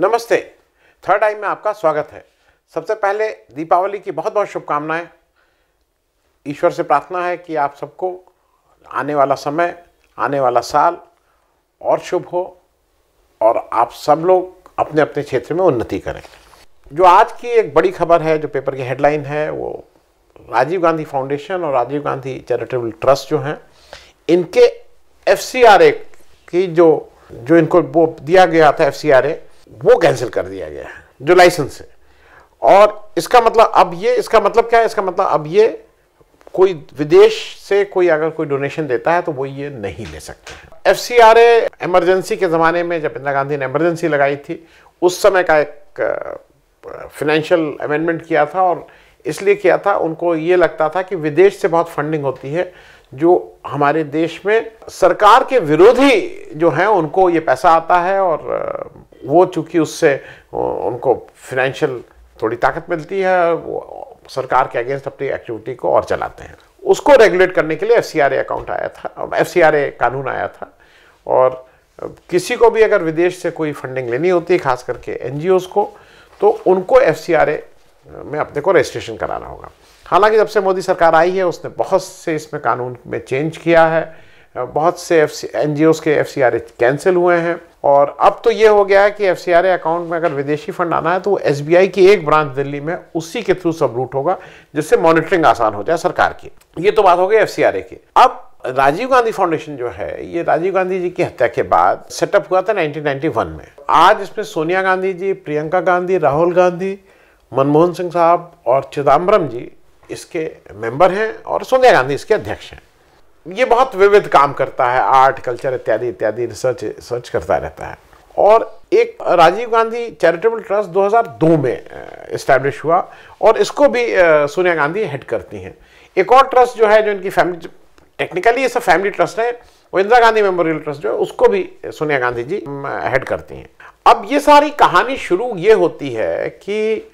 नमस्ते थर्ड आई में आपका स्वागत है सबसे पहले दीपावली की बहुत बहुत शुभकामनाएं ईश्वर से प्रार्थना है कि आप सबको आने वाला समय आने वाला साल और शुभ हो और आप सब लोग अपने अपने क्षेत्र में उन्नति करें जो आज की एक बड़ी खबर है जो पेपर की हेडलाइन है वो राजीव गांधी फाउंडेशन और राजीव गांधी चैरिटेबल ट्रस्ट जो हैं इनके एफ की जो जो इनको वो दिया गया था एफ वो कैंसिल कर दिया गया है जो लाइसेंस है और इसका मतलब अब ये इसका मतलब क्या है इसका मतलब अब ये कोई विदेश से कोई अगर कोई डोनेशन देता है तो वो ये नहीं ले सकते एफ सी आर एमरजेंसी के ज़माने में जब इंदिरा गांधी ने एमरजेंसी लगाई थी उस समय का एक फिनेंशियल अमेंडमेंट किया था और इसलिए किया था उनको ये लगता था कि विदेश से बहुत फंडिंग होती है जो हमारे देश में सरकार के विरोधी जो हैं उनको ये पैसा आता है और वो चूँकि उससे उनको फिनेंशियल थोड़ी ताकत मिलती है वो सरकार के अगेंस्ट अपनी एक्टिविटी को और चलाते हैं उसको रेगुलेट करने के लिए एफ अकाउंट आया था एफ कानून आया था और किसी को भी अगर विदेश से कोई फंडिंग लेनी होती है खास करके एन को तो उनको एफ में अपने को रजिस्ट्रेशन कराना होगा हालांकि जब से मोदी सरकार आई है उसने बहुत से इसमें कानून में चेंज किया है बहुत से F N K F cancel हुए हैं और अब तो ये हो गया है कि एफ अकाउंट में अगर विदेशी फंड आना है तो वो एस की एक ब्रांच दिल्ली में उसी के थ्रू सब रूट होगा जिससे मॉनिटरिंग आसान हो जाए सरकार की ये तो बात हो गई एफ की अब राजीव गांधी फाउंडेशन जो है ये राजीव गांधी जी की हत्या के बाद सेटअप हुआ था 1991 में आज इसमें सोनिया गांधी जी प्रियंका गांधी राहुल गांधी मनमोहन सिंह साहब और चिदम्बरम जी इसके मेंबर हैं और सोनिया गांधी इसके अध्यक्ष हैं ये बहुत विविध काम करता है आर्ट कल्चर इत्यादि इत्यादि रिसर्च सर्च करता रहता है और एक राजीव गांधी चैरिटेबल ट्रस्ट 2002 में इस्टेब्लिश हुआ और इसको भी सोनिया गांधी हेड करती हैं एक और ट्रस्ट जो है जो इनकी फैमिली टेक्निकली ये सब फैमिली ट्रस्ट है वो इंदिरा गांधी मेमोरियल ट्रस्ट जो है उसको भी सोनिया गांधी जी हेड करती हैं अब ये सारी कहानी शुरू ये होती है कि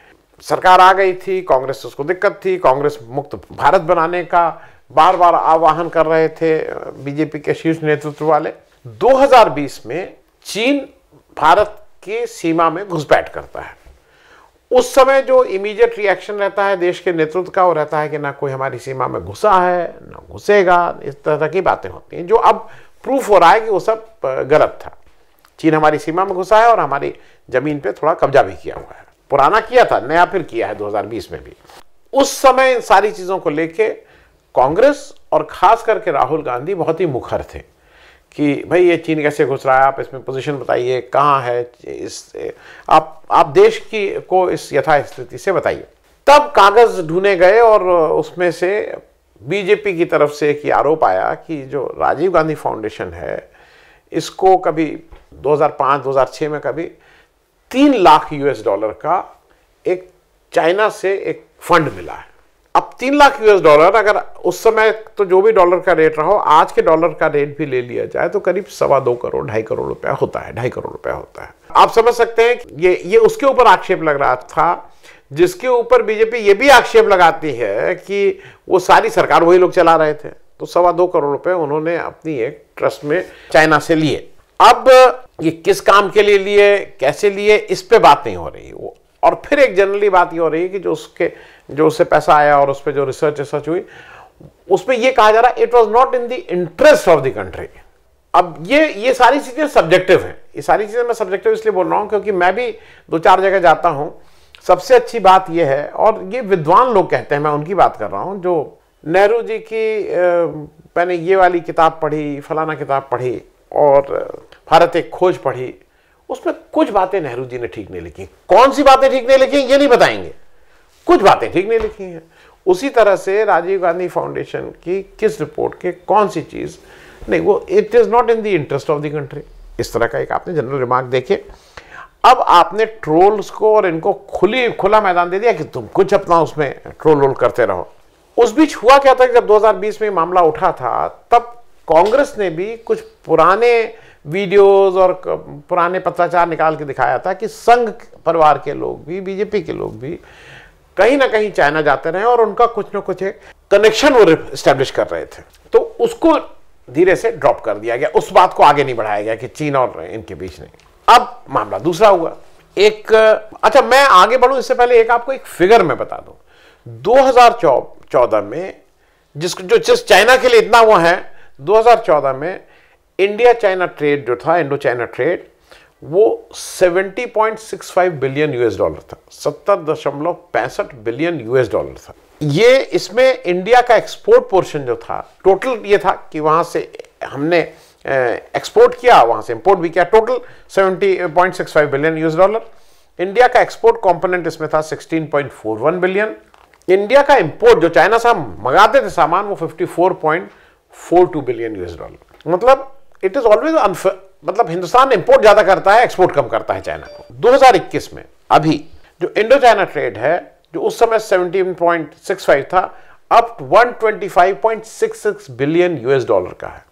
सरकार आ गई थी कांग्रेस उसको दिक्कत थी कांग्रेस मुक्त भारत बनाने का बार बार आह्वान कर रहे थे बीजेपी के शीर्ष नेतृत्व वाले 2020 में चीन भारत की सीमा में घुसपैठ करता है उस समय जो इमीडिएट रिएक्शन रहता है देश के नेतृत्व का वो रहता है कि ना कोई हमारी सीमा में घुसा है ना घुसेगा इस तरह की बातें होती हैं जो अब प्रूफ हो रहा है कि वो सब गलत था चीन हमारी सीमा में घुसा है और हमारी ज़मीन पे थोड़ा कब्जा भी किया हुआ है पुराना किया था नया फिर किया है 2020 में भी उस समय इन सारी चीज़ों को लेके कांग्रेस और ख़ास करके राहुल गांधी बहुत ही मुखर थे कि भाई ये चीन कैसे घुस रहा है आप इसमें पोजीशन बताइए कहाँ है इस आप आप देश की को इस यथास्थिति से बताइए तब कागज़ ढूंढे गए और उसमें से बीजेपी की तरफ से एक आरोप आया कि जो राजीव गांधी फाउंडेशन है इसको कभी 2005-2006 में कभी तीन लाख यूएस डॉलर का एक चाइना से एक फंड मिला है अब तीन लाख यूएस डॉलर अगर उस समय तो जो भी डॉलर का रेट रहा हो आज के डॉलर का रेट भी ले लिया जाए तो करीब सवा दो करोड़ ढाई करोड़ रुपया होता है ढाई करोड़ रुपया होता है आप समझ सकते हैं कि ये ये उसके ऊपर आक्षेप लग रहा था जिसके ऊपर बीजेपी ये भी आक्षेप लगाती है कि वो सारी सरकार वही लोग चला रहे थे तो सवा दो करोड़ रुपए उन्होंने अपनी एक ट्रस्ट में चाइना से लिए अब ये किस काम के लिए लिए कैसे लिए इस पे बात नहीं हो रही वो और फिर एक जनरली बात ये हो रही है कि जो उसके जो उससे पैसा आया और उस पर जो रिसर्च रिसर्च हुई उसमें यह कहा जा रहा है it was not in the interest of the country अब ये ये सारी चीज़ें सब्जेक्टिव हैं ये सारी चीज़ें मैं सब्जेक्टिव इसलिए बोल रहा हूँ क्योंकि मैं भी दो चार जगह जाता हूँ सबसे अच्छी बात यह है और ये विद्वान लोग कहते हैं मैं उनकी बात कर रहा हूँ जो नेहरू जी की मैंने ये वाली किताब पढ़ी फलाना किताब पढ़ी और भारत एक खोज पढ़ी उसमें कुछ बातें नेहरू जी ने ठीक नहीं लिखी कौन सी बातें ठीक नहीं लिखी ये नहीं बताएंगे कुछ बातें ठीक नहीं लिखी हैं उसी तरह से राजीव गांधी फाउंडेशन की किस रिपोर्ट के कौन सी चीज़ नहीं वो it is not in the interest of the country इस तरह का एक आपने जनरल रिमार्क देखे अब आपने ट्रोल्स को और इनको खुली खुला मैदान दे दिया कि तुम कुछ अपना उसमें ट्रोल रोल करते रहो उस बीच हुआ क्या था कि जब 2020 में मामला उठा था तब कांग्रेस ने भी कुछ पुराने वीडियोस और पुराने पत्राचार निकाल के दिखाया था कि संघ परिवार के लोग भी बीजेपी के लोग भी कहीं ना कहीं चाइना जाते रहे और उनका कुछ ना कुछ एक कनेक्शन वो स्टैब्लिश कर रहे थे तो उसको धीरे से ड्रॉप कर दिया गया उस बात को आगे नहीं बढ़ाया गया कि चीन और इनके बीच नहीं अब मामला दूसरा हुआ एक अच्छा मैं आगे बढ़ूं इससे पहले एक आपको एक फिगर में बता दूं 2014 में जिसको जो जिस चाइना के लिए इतना वो है 2014 में इंडिया चाइना ट्रेड जो था इंडो चाइना ट्रेड वो 70.65 बिलियन यूएस डॉलर था सत्तर दशमलव पैंसठ बिलियन यूएस डॉलर था ये इसमें इंडिया का एक्सपोर्ट पोर्शन जो था टोटल ये था कि वहां से हमने एक्सपोर्ट किया वहां से इंपोर्ट भी किया total 70.65 billion US dollar India का एक्सपोर्ट कंपोनेंट इसमें था 16.41 बिलियन इंडिया का इंपोर्ट जो चाइना से हम मंगाते थे सामान वो 54.42 बिलियन यूएस डॉलर मतलब इट इज ऑलवेज मतलब हिंदुस्तान इंपोर्ट ज़्यादा करता है एक्सपोर्ट कम करता है चाइना को 2021 में अभी जो इंडो चाइना ट्रेड है जो उस समय 17.65 था अप 125.66 बिलियन यूएस डॉलर का है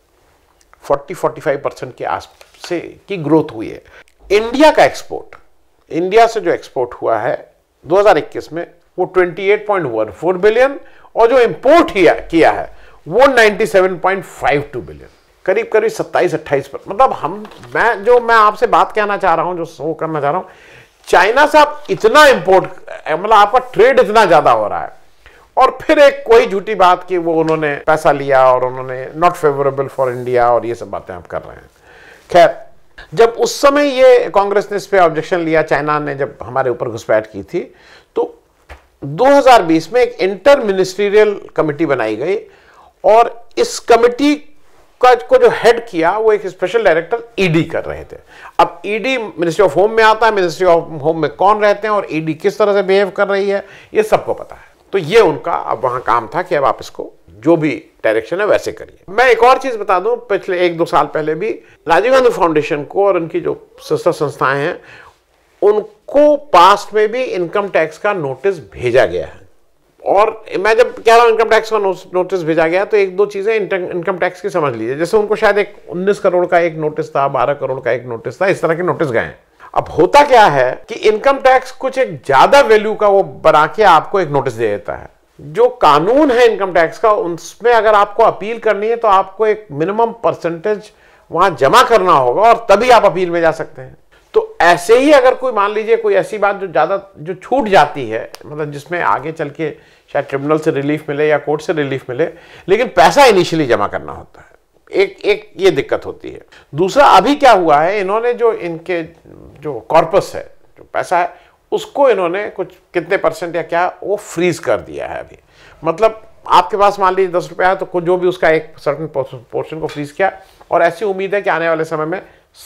40-45 परसेंट के आस से की ग्रोथ हुई है इंडिया का एक्सपोर्ट इंडिया से जो एक्सपोर्ट हुआ है 2021 में वो 28.14 बिलियन और जो इंपोर्ट किया है वो 97.52 बिलियन करीब करीब सत्ताईस अट्ठाईस पर मतलब हम मैं जो मैं आपसे बात कहना चाह रहा हूं जो शो करना चाह रहा हूं चाइना से आप इतना इंपोर्ट मतलब आपका ट्रेड इतना ज़्यादा हो रहा है और फिर एक कोई झूठी बात कि वो उन्होंने पैसा लिया और उन्होंने नॉट फेवरेबल फॉर इंडिया और ये सब बातें आप कर रहे हैं खैर जब उस समय ये कांग्रेस ने इस पर ऑब्जेक्शन लिया चाइना ने जब हमारे ऊपर घुसपैठ की थी तो 2020 में एक इंटर मिनिस्ट्रियल कमेटी बनाई गई और इस कमेटी का को जो हेड किया वो एक स्पेशल डायरेक्टर ईडी कर रहे थे अब ईडी मिनिस्ट्री ऑफ होम में आता है मिनिस्ट्री ऑफ होम में कौन रहते हैं और ईडी e किस तरह से बिहेव कर रही है ये सबको पता है तो ये उनका अब वहां काम था कि अब आप इसको जो भी डायरेक्शन है वैसे करिए मैं एक और चीज़ बता दूं पिछले एक दो साल पहले भी राजीव गांधी फाउंडेशन को और उनकी जो सस्ता संस्थाएं हैं उनको पास्ट में भी इनकम टैक्स का नोटिस भेजा गया है और मैं जब कह रहा हूँ इनकम टैक्स का नोटिस भेजा गया तो एक दो चीज़ें इनकम टैक्स की समझ लीजिए जैसे उनको शायद एक 19 करोड़ का एक नोटिस था 12 करोड़ का एक नोटिस था इस तरह के नोटिस गए हैं अब होता क्या है कि इनकम टैक्स कुछ एक ज़्यादा वैल्यू का वो बना के आपको एक नोटिस दे देता है जो कानून है इनकम टैक्स का उसमें अगर आपको अपील करनी है तो आपको एक मिनिमम परसेंटेज वहाँ जमा करना होगा और तभी आप अपील में जा सकते हैं तो ऐसे ही अगर कोई मान लीजिए कोई ऐसी बात जो ज़्यादा जो छूट जाती है मतलब जिसमें आगे चल के शायद ट्रिब्यूनल से रिलीफ मिले या कोर्ट से रिलीफ मिले लेकिन पैसा इनिशियली जमा करना होता है एक एक ये दिक्कत होती है दूसरा अभी क्या हुआ है इन्होंने जो इनके जो कॉर्पस है जो पैसा है उसको इन्होंने कुछ कितने परसेंट या क्या वो फ्रीज कर दिया है अभी मतलब आपके पास मान लीजिए दस रुपया है तो जो भी उसका एक सर्टन पोर्शन को फ्रीज किया और ऐसी उम्मीद है कि आने वाले समय में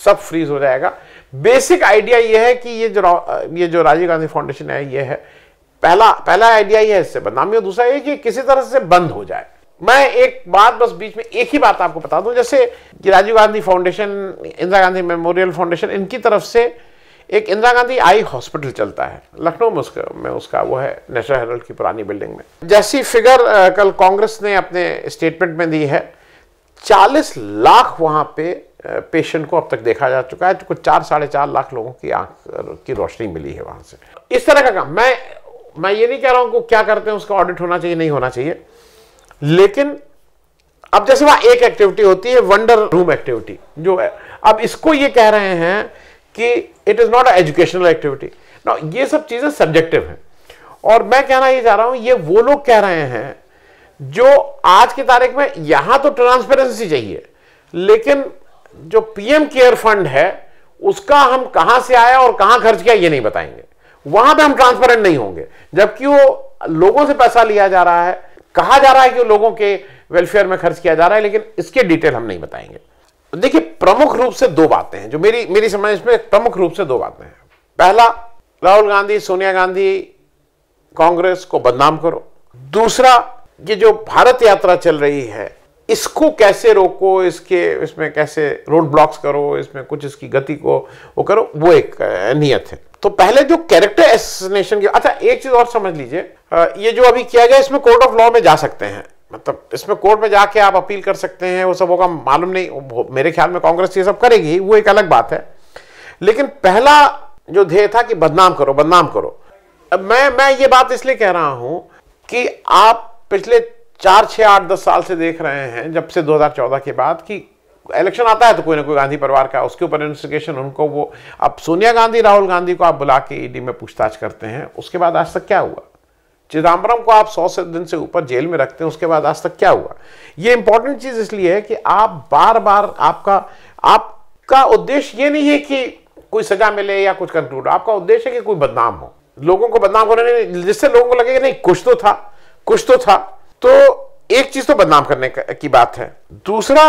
सब फ्रीज हो जाएगा बेसिक आइडिया ये है कि ये जो ये जो राजीव गांधी फाउंडेशन है ये है पहला पहला आइडिया ये है इससे बदनामी और दूसरा ये कि किसी तरह से बंद हो जाए मैं एक बात बस बीच में एक ही बात आपको बता दूं जैसे कि Rajiv Gandhi foundation Indira Gandhi memorial foundation इनकी तरफ से एक इंदिरा गांधी आई हॉस्पिटल चलता है लखनऊ में उसका में उसका वो है नेशनल हेरल्ड की पुरानी बिल्डिंग में जैसी फिगर कल कांग्रेस ने अपने स्टेटमेंट में दी है चालीस लाख वहां पे पेशेंट को अब तक देखा जा चुका है तो कुछ चार साढ़े चार लाख लोगों की आंख की रोशनी मिली है वहां से इस तरह का काम मैं मैं ये नहीं कह रहा हूं कि क्या करते हैं उसका ऑडिट होना चाहिए नहीं होना चाहिए लेकिन अब जैसे वहां एक एक्टिविटी होती है वंडर रूम एक्टिविटी जो है अब इसको ये कह रहे हैं कि it is not a educational activity ना ये सब चीज़ें सब्जेक्टिव हैं और मैं कहना ये चाह रहा हूं ये वो लोग कह रहे हैं जो आज की तारीख में यहां तो ट्रांसपेरेंसी चाहिए लेकिन जो पीएम केयर फंड है उसका हम कहां से आया और कहां खर्च किया ये नहीं बताएंगे वहां पे हम ट्रांसपेरेंट नहीं होंगे जबकि वो लोगों से पैसा लिया जा रहा है कहा जा रहा है कि लोगों के वेलफेयर में खर्च किया जा रहा है लेकिन इसके डिटेल हम नहीं बताएंगे देखिए प्रमुख रूप से दो बातें हैं जो मेरी मेरी समझ में प्रमुख रूप से दो बातें हैं पहला राहुल गांधी सोनिया गांधी कांग्रेस को बदनाम करो दूसरा ये जो भारत यात्रा चल रही है इसको कैसे रोको इसके इसमें कैसे रोड ब्लॉक्स करो इसमें कुछ इसकी गति को वो करो वो एक नियत है तो पहले जो कैरेक्टर एसेसिनेशन की अच्छा एक चीज और समझ लीजिए ये जो अभी किया गया इसमें कोर्ट ऑफ लॉ में जा सकते हैं मतलब इसमें कोर्ट में जाके आप अपील कर सकते हैं वो सब होगा मालूम नहीं मेरे ख्याल में कांग्रेस ये सब करेगी वो एक अलग बात है लेकिन पहला जो ध्येय था कि बदनाम करो बदनाम करो मैं मैं ये बात इसलिए कह रहा हूं कि आप पिछले चार छः आठ दस साल से देख रहे हैं जब से 2014 के बाद कि इलेक्शन आता है तो कोई ना कोई गांधी परिवार का उसके ऊपर इन्वेस्टिगेशन उनको वो अब सोनिया गांधी राहुल गांधी को आप बुला के ईडी में पूछताछ करते हैं उसके बाद आज तक क्या हुआ चिदम्बरम को आप सौ से दिन से ऊपर जेल में रखते हैं उसके बाद आज तक क्या हुआ ये इंपॉर्टेंट चीज़ इसलिए है कि आप बार बार आपका आपका उद्देश्य ये नहीं है कि कोई सजा मिले या कुछ कंक्लूड आपका उद्देश्य है कि कोई बदनाम हो लोगों को बदनाम करने जिससे लोगों को लगे कि नहीं कुछ तो था कुछ तो था तो एक चीज तो बदनाम करने की बात है दूसरा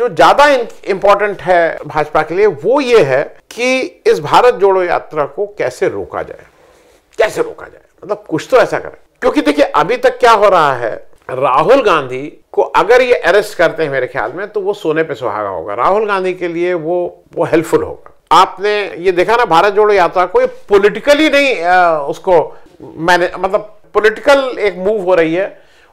जो ज्यादा इंपॉर्टेंट है भाजपा के लिए वो ये है कि इस भारत जोड़ो यात्रा को कैसे रोका जाए कैसे रोका जाए मतलब कुछ तो ऐसा करें क्योंकि देखिए अभी तक क्या हो रहा है राहुल गांधी को अगर ये अरेस्ट करते हैं मेरे ख्याल में तो वो सोने पे सुहागा होगा राहुल गांधी के लिए वो वो हेल्पफुल होगा आपने ये देखा ना भारत जोड़ो यात्रा को ये पॉलिटिकली नहीं आ, उसको मैंने मतलब पॉलिटिकल एक मूव हो रही है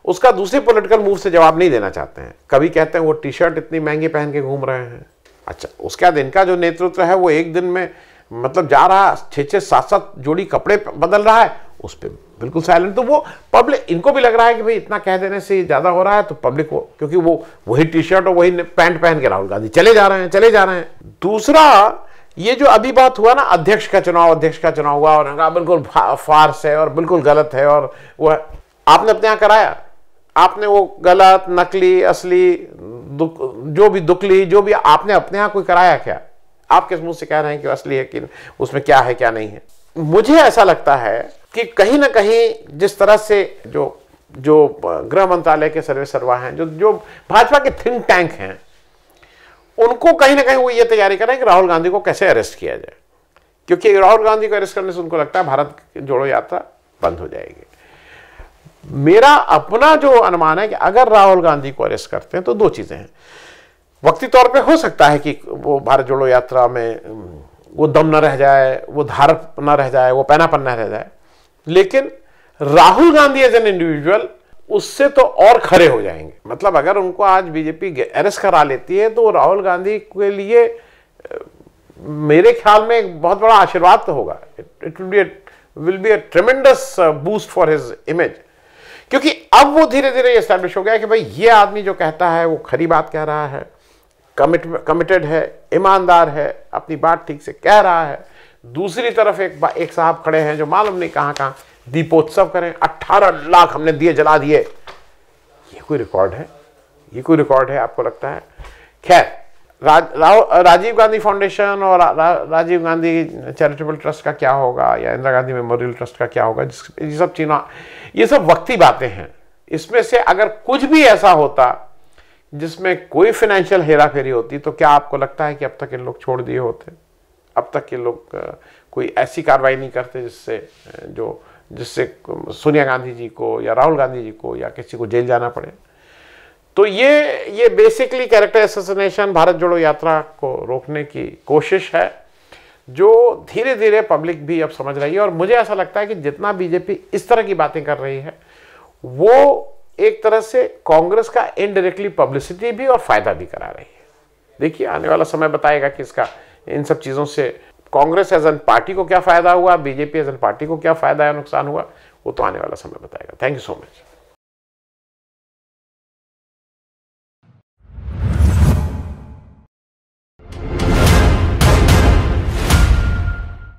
उसका दूसरे पॉलिटिकल मूव से जवाब नहीं देना चाहते हैं कभी कहते हैं वो टी शर्ट इतनी महंगी पहन के घूम रहे हैं अच्छा उसके बाद इनका जो नेतृत्व है वो एक दिन में मतलब जा रहा छः छः सात सात जोड़ी कपड़े बदल रहा है उस पर बिल्कुल साइलेंट तो वो पब्लिक इनको भी लग रहा है कि भाई इतना कह देने से ज़्यादा हो रहा है तो पब्लिक को क्योंकि वो वही टी शर्ट और वही पैंट पहन के राहुल गांधी चले जा रहे हैं चले जा रहे हैं दूसरा ये जो अभी बात हुआ ना अध्यक्ष का चुनाव अध्यक्ष का चुनाव हुआ और बिल्कुल फार्स है और बिल्कुल गलत है और वह आपने अपने यहाँ कराया आपने वो गलत नकली असली जो भी दुखली जो भी आपने अपने यहाँ कोई कराया क्या आप किस मुंह से कह रहे हैं कि असली है कि उसमें क्या है क्या नहीं है मुझे ऐसा लगता है कि कहीं ना कहीं जिस तरह से जो जो गृह मंत्रालय के सर्वे सर्वा हैं जो जो भाजपा के थिंक टैंक हैं उनको कहीं ना कहीं वो ये तैयारी कर रहे हैं कि राहुल गांधी को कैसे अरेस्ट किया जाए क्योंकि राहुल गांधी को अरेस्ट करने से उनको लगता है भारत जोड़ो यात्रा बंद हो जाएगी मेरा अपना जो अनुमान है कि अगर राहुल गांधी को अरेस्ट करते हैं तो दो चीज़ें हैं वक्ती तौर पे हो सकता है कि वो भारत जोड़ो यात्रा में वो दम न रह जाए वो धार न रह जाए वो पैनापन न रह जाए लेकिन Rahul Gandhi as an individual उससे तो और खड़े हो जाएंगे मतलब अगर उनको आज बीजेपी अरेस्ट करा लेती है तो राहुल गांधी के लिए मेरे ख्याल में एक बहुत बड़ा आशीर्वाद तो होगा it will be will be a tremendous boost for his image क्योंकि अब वो धीरे धीरे एस्टैब्लिश हो गया कि भाई ये आदमी जो कहता है वो खरी बात कह रहा है कमिट कमिटेड है ईमानदार है अपनी बात ठीक से कह रहा है दूसरी तरफ एक एक साहब खड़े हैं जो मालूम नहीं कहाँ कहाँ दीपोत्सव करें अट्ठारह लाख हमने दिए जला दिए ये कोई रिकॉर्ड है ये कोई रिकॉर्ड है आपको लगता है खैर रा, राजीव गांधी फाउंडेशन और रा, रा, राजीव गांधी चैरिटेबल ट्रस्ट का क्या होगा या इंदिरा गांधी मेमोरियल ट्रस्ट का क्या होगा जिस ये सब चीना ये सब वक्ती बातें हैं इसमें से अगर कुछ भी ऐसा होता जिसमें कोई फाइनेंशियल हेरा फेरी होती तो क्या आपको लगता है कि अब तक इन लोग छोड़ दिए होते अब तक ये लोग कोई ऐसी कार्रवाई नहीं करते जिससे जो जिससे सोनिया गांधी जी को या राहुल गांधी जी को या किसी को जेल जाना पड़े तो ये ये बेसिकली कैरेक्टर एसोसिनेशन भारत जोड़ो यात्रा को रोकने की कोशिश है जो धीरे धीरे पब्लिक भी अब समझ रही है और मुझे ऐसा लगता है कि जितना बीजेपी इस तरह की बातें कर रही है वो एक तरह से कांग्रेस का इनडायरेक्टली पब्लिसिटी भी और फायदा भी करा रही है देखिए आने वाला समय बताएगा कि इसका इन सब चीज़ों से कांग्रेस एज एन पार्टी को क्या फ़ायदा हुआ बीजेपी एज एन पार्टी को क्या फ़ायदा या नुकसान हुआ वो तो आने वाला समय बताएगा थैंक यू सो मच